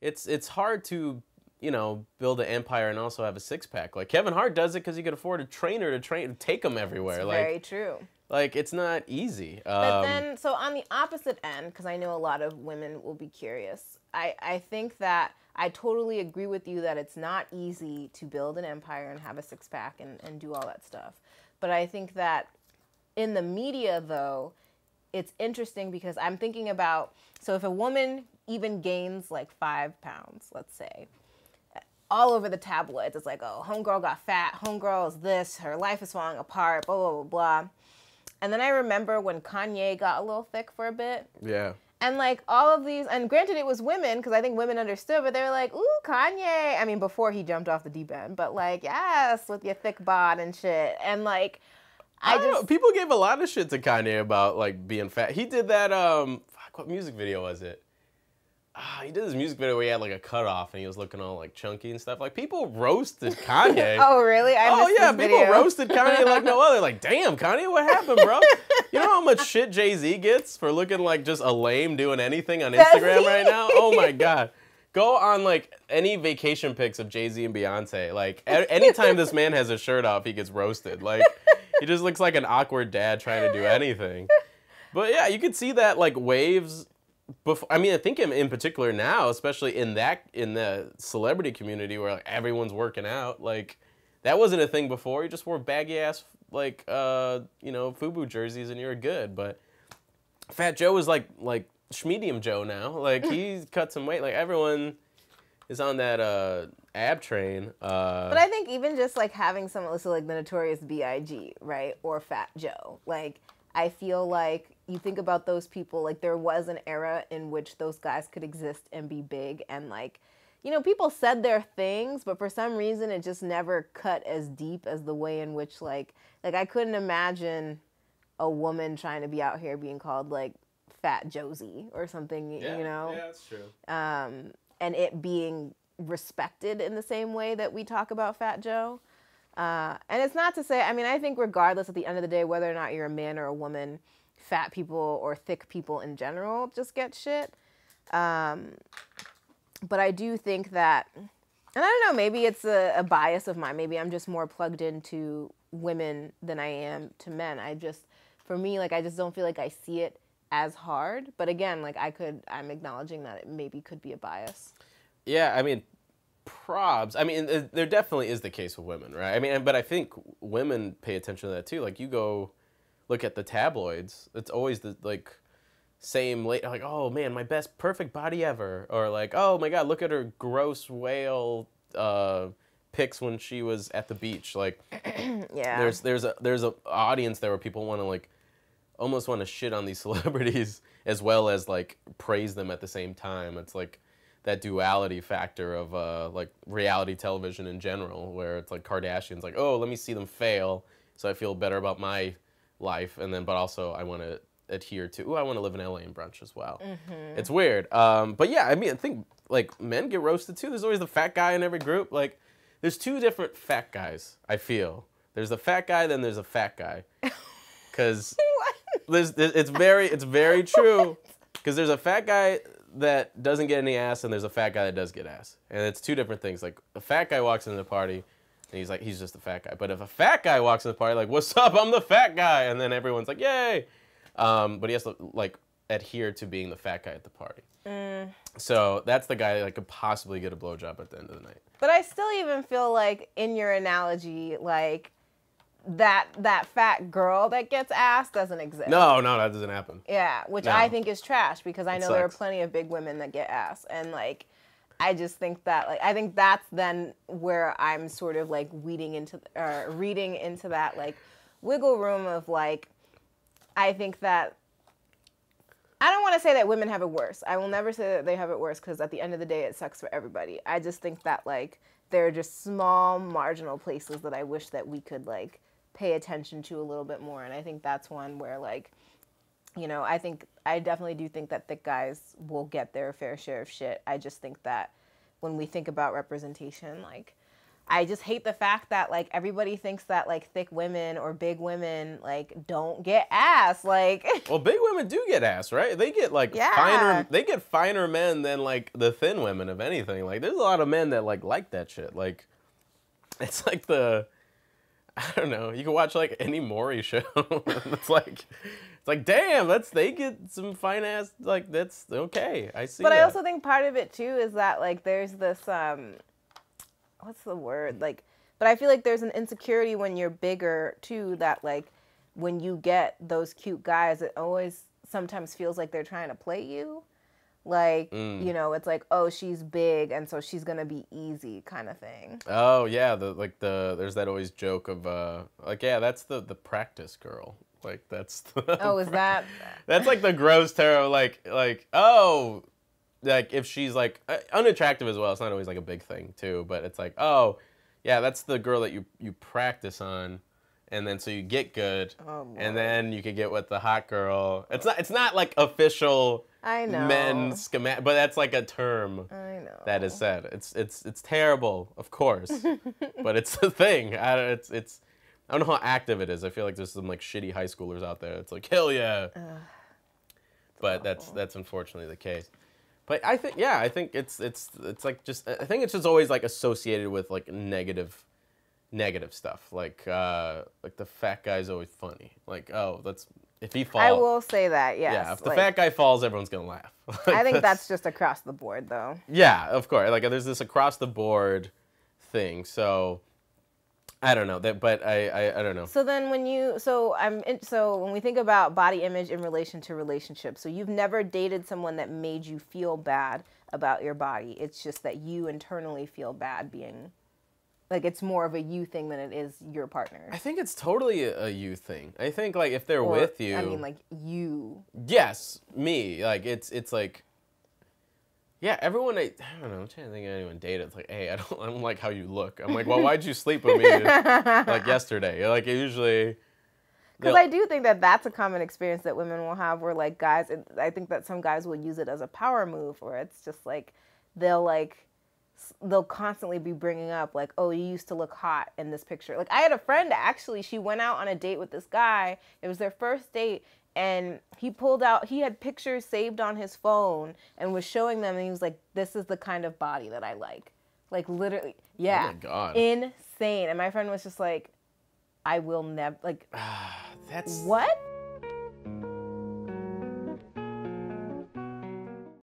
it's it's hard to you know build an empire and also have a six pack. Like Kevin Hart does it because he could afford a trainer to train take him everywhere. It's like, very true. Like it's not easy. But um, then, so on the opposite end, because I know a lot of women will be curious. I I think that I totally agree with you that it's not easy to build an empire and have a six pack and, and do all that stuff. But I think that in the media though, it's interesting because I'm thinking about so if a woman even gains like five pounds, let's say. All over the tabloids, it's like, oh, homegirl got fat, homegirl is this, her life is falling apart, blah, blah, blah, blah. And then I remember when Kanye got a little thick for a bit. Yeah. And like all of these, and granted it was women, because I think women understood, but they were like, ooh, Kanye. I mean, before he jumped off the deep end, but like, yes, with your thick bod and shit. And like, I, I just. Know, people gave a lot of shit to Kanye about like being fat. He did that, um, fuck, what music video was it? uh, he did this music video where he had like a cutoff and he was looking all like chunky and stuff. Like people roasted Kanye. oh really? I oh yeah, people video. roasted Kanye like no other. Like damn, Kanye, what happened, bro? you know how much shit Jay Z gets for looking like just a lame doing anything on Instagram right now? Oh my god. Go on like any vacation pics of Jay Z and Beyonce. Like anytime this man has a shirt off, he gets roasted. Like he just looks like an awkward dad trying to do anything. But yeah, you could see that like waves before, I mean, I think in, in, particular now, especially in that in the celebrity community where like, everyone's working out, like that wasn't a thing before. You just wore baggy ass like uh, you know FUBU jerseys and you're good. But Fat Joe is like like Schmedium Joe now. Like he's cut some weight. Like everyone is on that uh, ab train. Uh, but I think even just like having someone so like the Notorious B.I.G. right or Fat Joe, like I feel like you think about those people like there was an era in which those guys could exist and be big and like you know people said their things but for some reason it just never cut as deep as the way in which like like i couldn't imagine a woman trying to be out here being called like fat josie or something yeah, you know yeah that's true um and it being respected in the same way that we talk about fat joe uh, and it's not to say, I mean, I think regardless at the end of the day, whether or not you're a man or a woman, fat people or thick people in general just get shit. Um, but I do think that, and I don't know, maybe it's a, a bias of mine. Maybe I'm just more plugged into women than I am to men. I just, for me, like, I just don't feel like I see it as hard. But again, like, I could, I'm acknowledging that it maybe could be a bias. Yeah, I mean, probs. I mean, there definitely is the case with women, right? I mean, but I think women pay attention to that too. Like, you go, look at the tabloids, it's always the like same late like oh man my best perfect body ever or like oh my god look at her gross whale uh, pics when she was at the beach like yeah there's there's a there's a audience there where people want to like almost want to shit on these celebrities as well as like praise them at the same time it's like that duality factor of uh, like reality television in general where it's like kardashians like oh let me see them fail so i feel better about my life, and then but also I want to adhere to. oh I want to live in LA and brunch as well. Mm-hmm. It's weird, um, but yeah, I mean, I think like men get roasted too. There's always the fat guy in every group. Like, there's two different fat guys. I feel there's the fat guy, then there's a fat guy, because there's, there's, it's very it's very true. Because there's a fat guy that doesn't get any ass, and there's a fat guy that does get ass, and it's two different things. Like a fat guy walks into the party and he's like, he's just the fat guy. But if a fat guy walks in the party, like, what's up? I'm the fat guy. And then everyone's like, yay. Um, but he has to like adhere to being the fat guy at the party. Mm. So that's the guy that could possibly get a blowjob at the end of the night. But I still even feel like in your analogy, like that that fat girl that gets ass doesn't exist. No, no, that doesn't happen. Yeah, which no. I think is trash because I it know sucks. there are plenty of big women that get ass and like I just think that like I think that's then where I'm sort of like weeding into or uh, reading into that like wiggle room of like I think that I don't want to say that women have it worse. I will never say that they have it worse because at the end of the day, it sucks for everybody. I just think that like there are just small marginal places that I wish that we could like pay attention to a little bit more, and I think that's one where like you know I think I definitely do think that thick guys will get their fair share of shit. I just think that when we think about representation. Like, I just hate the fact that like everybody thinks that like thick women or big women like don't get ass. Like Well, big women do get ass, right? They get like yeah. finer they get finer men than like the thin women of anything. Like there's a lot of men that like like that shit. Like it's like the I don't know. You can watch like any Maury show. it's like, it's like, damn, that's they get some fine ass. Like that's okay. I see. But that. I also think part of it too is that like there's this um, what's the word like? But I feel like there's an insecurity when you're bigger too. That like when you get those cute guys, it always sometimes feels like they're trying to play you like mm. you know it's like oh she's big and so she's gonna be easy kind of thing oh yeah the like the there's that always joke of uh like yeah that's the the practice girl like that's the oh is that that's like the gross tarot like like oh like if she's like uh, unattractive as well it's not always like a big thing too but it's like oh yeah that's the girl that you you practice on and then so you get good oh, and then you can get with the hot girl it's not it's not like official I know. Men schematic, but that's like a term. I know. That is said. It's it's it's terrible, of course, but it's the thing. I don't, it's it's. I don't know how active it is. I feel like there's some like shitty high schoolers out there. It's like hell yeah. Ugh, but awful. that's that's unfortunately the case. But I think yeah, I think it's it's it's like just I think it's just always like associated with like negative negative stuff. Like uh like the fat guy's always funny. Like oh, that's if he falls. I will say that, yes. Yeah, if the like, fat guy falls, everyone's going to laugh. like, I think that's, that's, just across the board, though. Yeah, of course. Like, there's this across the board thing. So, I don't know that, but I, I, I don't know. So then, when you, so I'm, in, so when we think about body image in relation to relationships, so you've never dated someone that made you feel bad about your body. It's just that you internally feel bad being like it's more of a you thing than it is your partner. I think it's totally a, a you thing. I think like if they're or, with you, I mean like you. Yes, me. Like it's it's like. Yeah, everyone. I, I don't know. I'm trying to think of anyone dated. It's like, hey, I don't. I don't like how you look. I'm like, well, why'd you sleep with me like yesterday? Like usually. Because I do think that that's a common experience that women will have, where like guys, I think that some guys will use it as a power move, where it's just like they'll like they'll constantly be bringing up like oh you used to look hot in this picture like i had a friend actually she went out on a date with this guy it was their first date and he pulled out he had pictures saved on his phone and was showing them and he was like this is the kind of body that i like like literally yeah oh my god insane and my friend was just like i will never like that's what